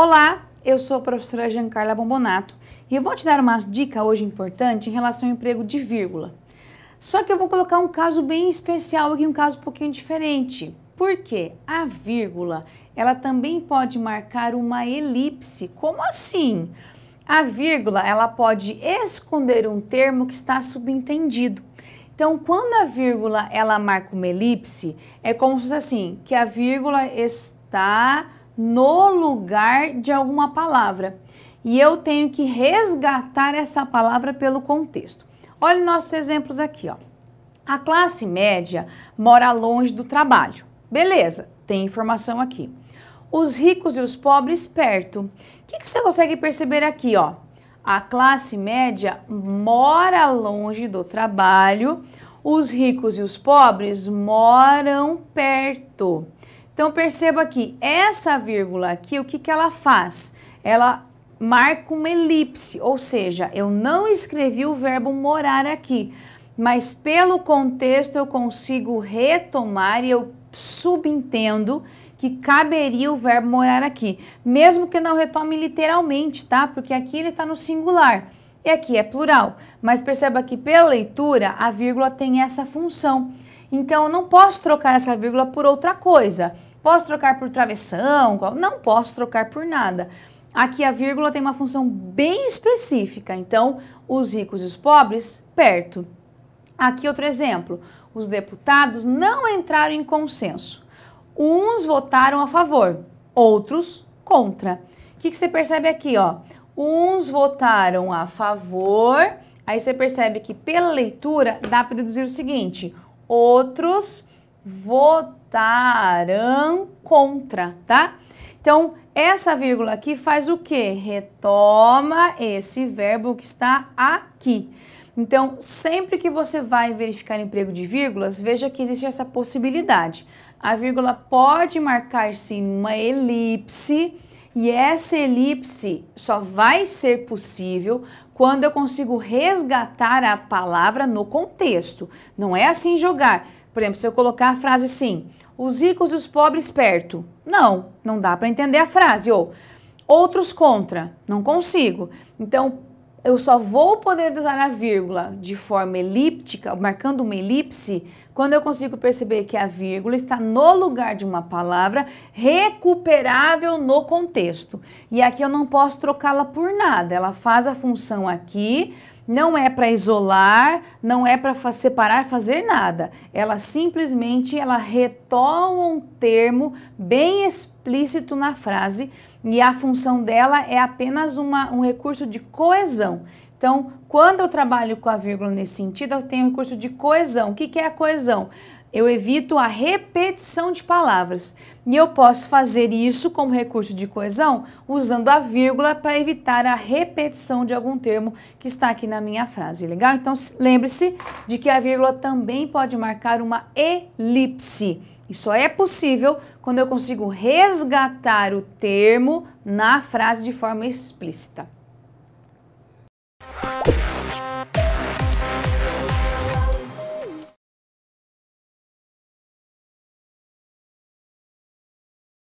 Olá, eu sou a professora Giancarla Bombonato e eu vou te dar uma dica hoje importante em relação ao emprego de vírgula. Só que eu vou colocar um caso bem especial aqui, um caso um pouquinho diferente. Porque a vírgula, ela também pode marcar uma elipse. Como assim? A vírgula, ela pode esconder um termo que está subentendido. Então, quando a vírgula, ela marca uma elipse, é como se fosse assim, que a vírgula está no lugar de alguma palavra. E eu tenho que resgatar essa palavra pelo contexto. Olha nossos exemplos aqui, ó. A classe média mora longe do trabalho. Beleza, tem informação aqui. Os ricos e os pobres perto. O que, que você consegue perceber aqui, ó? A classe média mora longe do trabalho, os ricos e os pobres moram perto. Então perceba que essa vírgula aqui, o que, que ela faz? Ela marca uma elipse, ou seja, eu não escrevi o verbo morar aqui, mas pelo contexto eu consigo retomar e eu subentendo que caberia o verbo morar aqui, mesmo que não retome literalmente, tá? Porque aqui ele está no singular e aqui é plural. Mas perceba que pela leitura a vírgula tem essa função. Então eu não posso trocar essa vírgula por outra coisa. Posso trocar por travessão? Não posso trocar por nada. Aqui a vírgula tem uma função bem específica, então os ricos e os pobres perto. Aqui outro exemplo: os deputados não entraram em consenso. Uns votaram a favor, outros contra. O que, que você percebe aqui? Ó? Uns votaram a favor, aí você percebe que pela leitura dá para deduzir o seguinte: outros votarão contra, tá? Então, essa vírgula aqui faz o que? Retoma esse verbo que está aqui. Então, sempre que você vai verificar emprego de vírgulas, veja que existe essa possibilidade. A vírgula pode marcar-se em uma elipse, e essa elipse só vai ser possível quando eu consigo resgatar a palavra no contexto. Não é assim jogar por exemplo, se eu colocar a frase assim, os ricos e os pobres perto. Não, não dá para entender a frase. Ou outros contra, não consigo. Então, eu só vou poder usar a vírgula de forma elíptica, marcando uma elipse, quando eu consigo perceber que a vírgula está no lugar de uma palavra recuperável no contexto. E aqui eu não posso trocá-la por nada. Ela faz a função aqui, não é para isolar, não é para separar, fazer nada. Ela simplesmente ela retoma um termo bem explícito na frase e a função dela é apenas uma, um recurso de coesão. Então, quando eu trabalho com a vírgula nesse sentido, eu tenho um recurso de coesão. O que, que é a coesão? eu evito a repetição de palavras. E eu posso fazer isso como recurso de coesão usando a vírgula para evitar a repetição de algum termo que está aqui na minha frase, legal? Então lembre-se de que a vírgula também pode marcar uma elipse. E só é possível quando eu consigo resgatar o termo na frase de forma explícita.